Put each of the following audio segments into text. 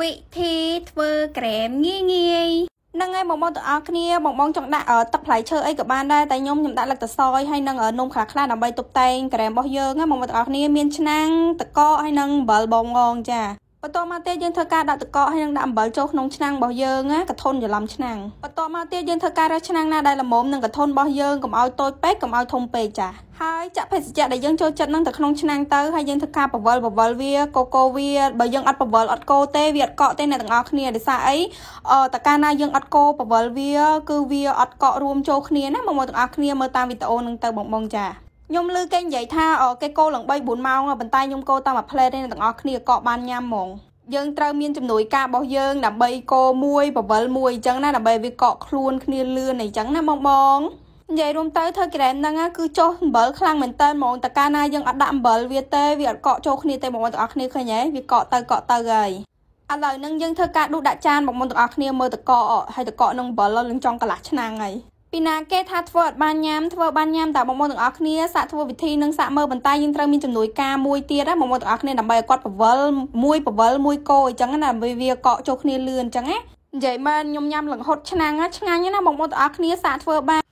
វិធីធ្វើក្រែមងាយងាយនឹងឯងបងបងទាំងអស់គ្នាបងបងចង់ដាក់ទឹកផ្លែឈើអីក៏បានដែរតែខ្ញុំខ្ញុំដាក់លឹកតសយហើយនឹងនំខ្លះខ្លះដើម្បីតុបតែងក្រែមរបស់យើងណាបងបងទាំងអស់គ្នាមានឆ្នាំងតកកហើយនឹងអំបិលបងងចាបន្ទាប់មកទៀតយើងធ្វើការដាក់ទឹកកកហើយនឹងដាក់អំបិលចូលក្នុងឆ្នាំងរបស់យើងណាកធុនច្រឡំឆ្នាំងបន្ទាប់មកទៀតយើងធ្វើការរកឆ្នាំងណាដែលល្មមនឹងកធុនរបស់យើងកុំឲ្យតូចពេកកុំឲ្យធំពេកចាហើយចាក់ភេសជ្ជៈដែលយើងចូលចិត្តនឹងទៅក្នុងឆ្នាំងទៅហើយយើងធ្វើការបង្វិលបង្វិលវាកូកូវាបើយើងអត់បង្វិលអត់កូទេវាអត់កក់ទេអ្នកទាំងអស់គ្នាដោយសារអីតើកាលណាយើងអត់កូបង្វិលវាគឺវាអត់កក់រួមចូលគ្នាណាបងប្អូនទាំងអស់គ្នាមើលតាមវីដេអូនឹងទៅបងបងចាខ្ញុំឮគេនិយាយថាគេកោឡើង3 4ម៉ោងប៉ុន្តែខ្ញុំកោតាមមួយផ្លេតទេទាំងអស់គ្នាកោបានញ៉ាំហ្មងយើងត្រូវមានចំនួនការរបស់យើងដើម្បីកោមួយ បវលមួយអញ្ចឹងណាដើម្បីវាកក់ខ្លួនគ្នាលឿនអីចឹងណាបងបងនិយាយរួមទៅធ្វើក្រែមហ្នឹងគឺចុះអំបិលខ្លាំងមែនតើហ្មងតើកាលណាយើងអត់ដាក់អំបិលវាទេវាអត់កក់ចូលគ្នាទេបងប្អូនទាំងអស់គ្នាឃើញហ៎វាកក់ទៅកក់ទៅហើយឥឡូវហ្នឹងយើងធ្វើការដួសដាក់ចានបងប្អូនទាំងអស់គ្នាមើលតកកហើយតកកនឹងអំបិលឡើងចង់កន្លះឆ្នាំងហើយពីណាគេថាធ្វើអត់បានញ៉ាំធ្វើបានញ៉ាំតែបងប្អូនទាំងអស់គ្នាសាក់ធ្វើវិធីនិងសាក់មើលប៉ុន្តែយើងត្រូវមានជំនួយការមួយទៀតណាបងប្អូនទាំងអស់គ្នាដើម្បីឲ្យគាត់ពវលមួយពវលមួយកោអញ្ចឹងណាវាកក់ចូលគ្នាលឿនអញ្ចឹងណានិយាយមែនខ្ញុំញ៉ាំលង្ហុតឆ្នាំងឆ្ងាញ់ណាបងប្អូនទាំងអស់គ្នាសាក់ធ្វើបាន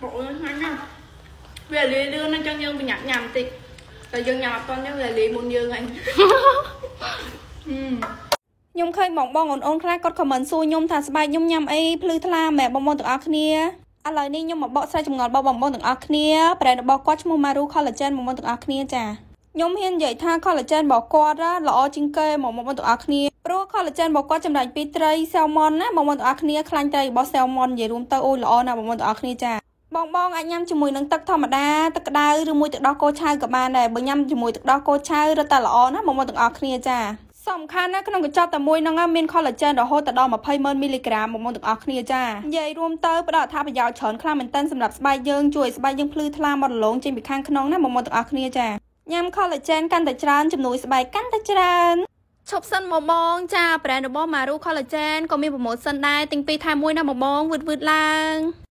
បងអូនឆ្ងាញ់ណាស់វាលាយលឿនអញ្ចឹងយើងប្រញាប់ញ៉ាំតិចតែយើងញ៉ាំអត់ទាន់យើងវាលាយមុនយើងហ្នឹងខ្ញុំឃើញបងបងអូនអូនខ្លះគាត់ខមមិនសួរខ្ញុំថាស្បែកខ្ញុំញ៉ាំអីភ្លឺថ្លាមែនបងបងទាំងអស់គ្នាឥឡូវនេះខ្ញុំមកបកស្រាយចម្ងល់របស់បងបងទាំងអស់គ្នាប្រេនរបស់គាត់ឈ្មោះ Maru Collagen បងបងទាំងអស់គ្នាចាខ្ញុំហ៊ាននិយាយថា collagen របស់គាត់ល្អជាងគេមកបងប្អូនទាំងអស់គ្នាព្រោះ collagen របស់គាត់ចម្រាញ់ពីត្រី salmon ណាបងប្អូនទាំងអស់គ្នាខ្លាញ់ត្រីរបស់ salmon និយាយរួមទៅអូយល្អណាស់បងប្អូនទាំងអស់គ្នាចាបងបងអាចញ៉ាំជាមួយនឹងទឹកធម្មតាទឹកក្តៅឬមួយទឹកដោះគោឆៅក៏បានដែរបើញ៉ាំជាមួយទឹកដោះគោឆៅរឹតតែល្អណាស់បងប្អូនទាំងអស់គ្នាចាសំខាន់ណាក្នុងកញ្ចប់តែមួយហ្នឹងមាន collagen រហូតដល់200000មីលីក្រាមមកមុនទាំងអស់គ្នាចានិយាយរួមទៅផ្ដល់អត្ថប្រយោជន៍ច្រើនខ្លាំងមែនទែនសម្រាប់ស្បែកយើងជួយស្បែកយើងភ្លឺថ្លាមករលោងចេញពីខាងក្នុងណាមកមុនទាំងអស់គ្នាចាញ៉ាំ collagen កាន់តែច្រើនជំនួយស្បែកកាន់តែច្រើនឈប់សិនមកបងចាប្រែរបស់ Maru Collagen ក៏មានប្រម៉ូសិនដែរទិញពីរថែមមួយណាមកបងវឹតវឹតឡើង